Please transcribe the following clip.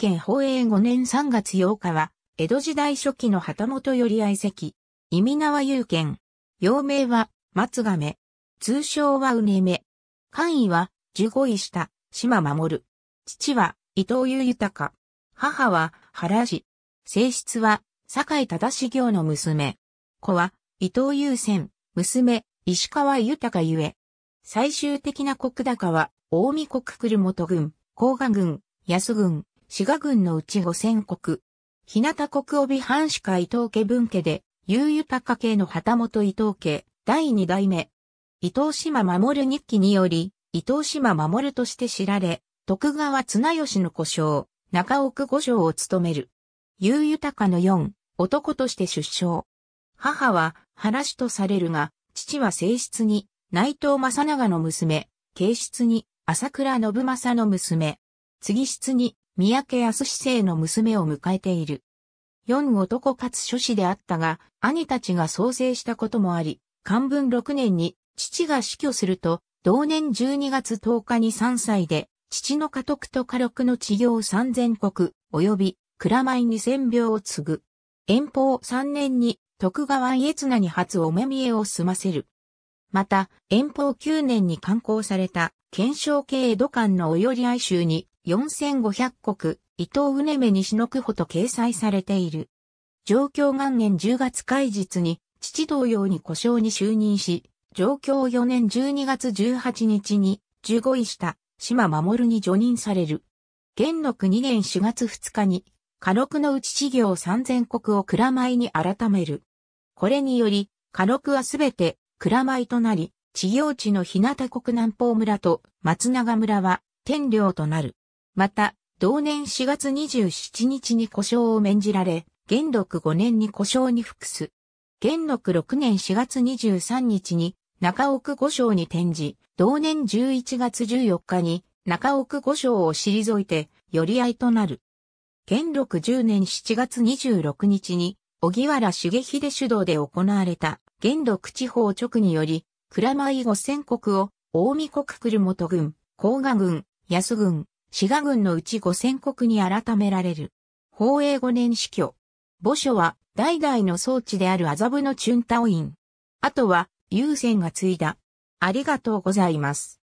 県宝永5年3月8日は、江戸時代初期の旗本より愛席、意味縄有権。幼名は、松亀。通称はうねめ。官位は、十五位下、島守。父は、伊藤優豊。母は、原氏。性質は、坂井忠行の娘。子は、伊藤優仙。娘、石川豊ゆえ。最終的な国高は、大見国来元軍、甲賀軍、安軍、滋賀郡のうち五千国。日向国帯藩主家伊藤家分家で、悠豊家の旗本伊藤家、第二代目。伊藤島守日記により、伊藤島守として知られ、徳川綱吉の故障、中奥五条を務める。悠豊家の四、男として出生。母は原氏とされるが、父は正室に、内藤正長の娘、慶室に、朝倉信正の娘、次室に、三宅康生の娘を迎えている。四男かつ諸子であったが、兄たちが創生したこともあり、漢文6年に父が死去すると、同年12月10日に3歳で、父の家督と家禄の治療3千国、及び、蔵前に千病を継ぐ。遠方3年に、徳川家綱に初お目見えを済ませる。また、遠方9年に刊行された、検証系土管のおより哀愁に、4500国、伊藤うねめ西の区保と掲載されている。状況元年10月開日に、父同様に故障に就任し、状況4年12月18日に、15位した島守に除任される。元禄2年4月2日に、家禄の内事業3000国を蔵米に改める。これにより、家禄はすべて蔵米となり、地業地の日向国南方村と松永村は天領となる。また、同年4月27日に故障を免じられ、元禄5年に故障に服す。元禄6年4月23日に中奥五章に転じ、同年11月14日に中奥五章を退いて、寄り合いとなる。元禄10年7月26日に、小木原重秀主導で行われた元禄地方直により、蔵米五千国を、大見国来元軍、甲賀軍、安軍、滋賀軍のうち五千国に改められる。宝永五年死去。墓所は代々の装置である麻布のチュンタオイン。あとは、優先が継いだ。ありがとうございます。